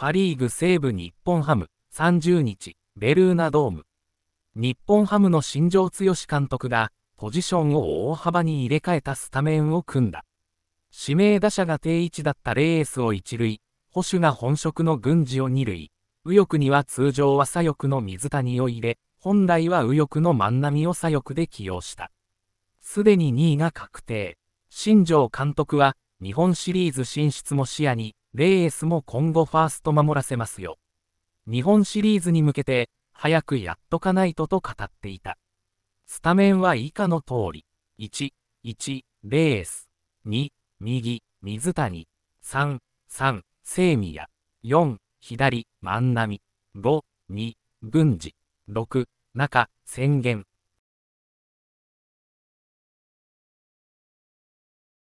パ・リーグ西部日本ハム、30日、ベルーナドーム。日本ハムの新庄剛志監督が、ポジションを大幅に入れ替えたスタメンを組んだ。指名打者が定位置だったレースを一塁、保守が本職の軍事を二塁、右翼には通常は左翼の水谷を入れ、本来は右翼の万波を左翼で起用した。すでに2位が確定。新庄監督は、日本シリーズ進出も視野に、レイエスも今後ファースト守らせますよ。日本シリーズに向けて、早くやっとかないとと語っていた。スタメンは以下の通り。1、1、レース。2、右、水谷。3、3、セイミヤ。4、左、万波。5、2、文治。6、中、宣言。